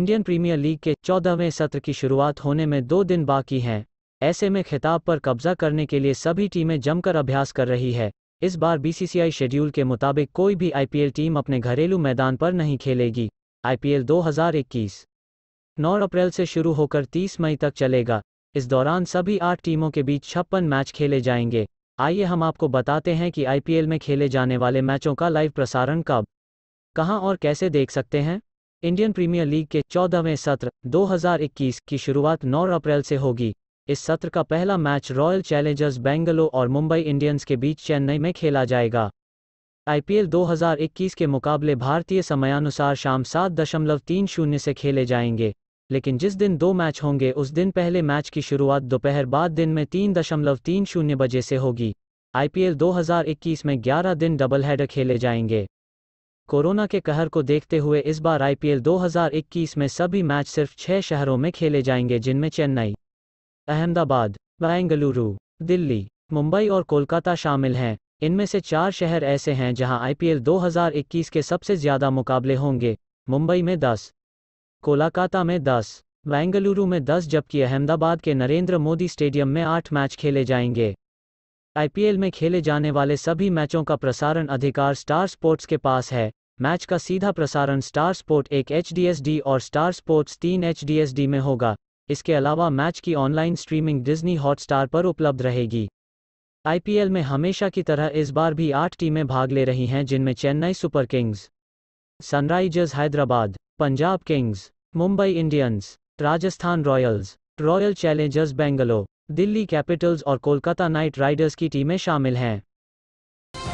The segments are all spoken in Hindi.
इंडियन प्रीमियर लीग के चौदहवें सत्र की शुरुआत होने में दो दिन बाकी हैं ऐसे में खिताब पर कब्जा करने के लिए सभी टीमें जमकर अभ्यास कर रही है इस बार बीसीसीआई शेड्यूल के मुताबिक कोई भी आईपीएल टीम अपने घरेलू मैदान पर नहीं खेलेगी आईपीएल 2021 9 अप्रैल से शुरू होकर 30 मई तक चलेगा इस दौरान सभी आठ टीमों के बीच छप्पन मैच खेले जाएंगे आइए हम आपको बताते हैं कि आईपीएल में खेले जाने वाले मैचों का लाइव प्रसारण कब कहां और कैसे देख सकते हैं इंडियन प्रीमियर लीग के चौदहवें सत्र 2021 की शुरुआत 9 अप्रैल से होगी इस सत्र का पहला मैच रॉयल चैलेंजर्स बेंगलोर और मुंबई इंडियंस के बीच चेन्नई में खेला जाएगा आईपीएल 2021 के मुकाबले भारतीय समयानुसार शाम सात दशमलव तीन शून्य से खेले जाएंगे लेकिन जिस दिन दो मैच होंगे उस दिन पहले मैच की शुरुआत दोपहर बाद दिन में तीन दशमलव तीन शून्य बजे से होगी आईपीएल 2021 में 11 दिन डबल हेडर खेले जाएंगे कोरोना के कहर को देखते हुए इस बार आईपीएल 2021 में सभी मैच सिर्फ छह शहरों में खेले जाएंगे जिनमें चेन्नई अहमदाबाद बेंगलुरु दिल्ली मुंबई और कोलकाता शामिल हैं इनमें से चार शहर ऐसे हैं जहां आईपीएल 2021 के सबसे ज्यादा मुकाबले होंगे मुंबई में 10, कोलकाता में 10, बेंगलुरु में 10 जबकि अहमदाबाद के नरेंद्र मोदी स्टेडियम में आठ मैच खेले जाएंगे आईपीएल में खेले जाने वाले सभी मैचों का प्रसारण अधिकार स्टार स्पोर्ट्स के पास है मैच का सीधा प्रसारण स्टार स्पोर्ट एक एच और स्टार स्पोर्ट्स तीन एच में होगा इसके अलावा मैच की ऑनलाइन स्ट्रीमिंग डिज्नी हॉटस्टार पर उपलब्ध रहेगी आईपीएल में हमेशा की तरह इस बार भी आठ टीमें भाग ले रही हैं जिनमें Chennai Super Kings Sunrisers Hyderabad Punjab Kings Mumbai Indians Rajasthan Royals Royal Challengers Bangalore Delhi Capitals और कोलकाता नाइट राइडर्स की टीमें शामिल हैं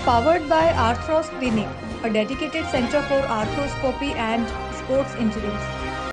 Powered by Arthros Clinic, a dedicated center for arthroscopy and sports injuries.